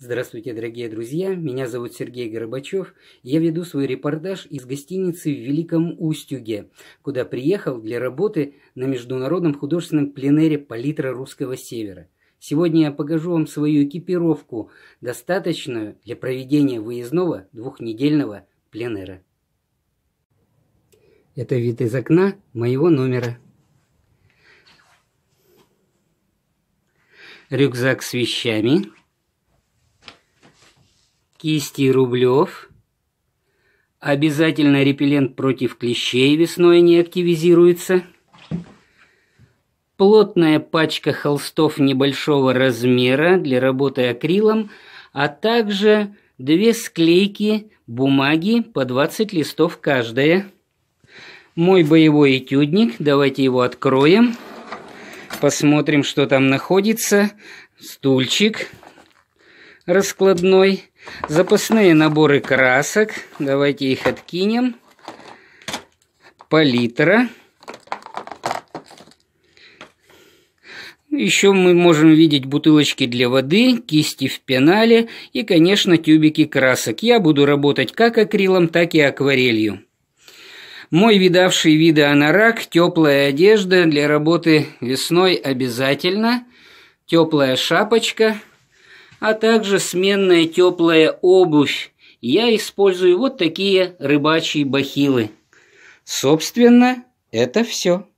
Здравствуйте, дорогие друзья! Меня зовут Сергей Горбачев. Я веду свой репортаж из гостиницы в Великом Устюге, куда приехал для работы на международном художественном пленере «Палитра русского севера». Сегодня я покажу вам свою экипировку, достаточную для проведения выездного двухнедельного пленера. Это вид из окна моего номера. Рюкзак с вещами – кисти рублев. Обязательно репеллент против клещей весной не активизируется. Плотная пачка холстов небольшого размера для работы акрилом, а также две склейки бумаги по 20 листов каждая. Мой боевой этюдник, давайте его откроем. Посмотрим, что там находится. Стульчик, раскладной, запасные наборы красок, давайте их откинем, палитра. Еще мы можем видеть бутылочки для воды, кисти в пенале и, конечно, тюбики красок. Я буду работать как акрилом, так и акварелью. Мой видавший виды анорак, теплая одежда для работы весной обязательно, теплая шапочка – а также сменная теплая обувь. Я использую вот такие рыбачьи бахилы. Собственно, это все.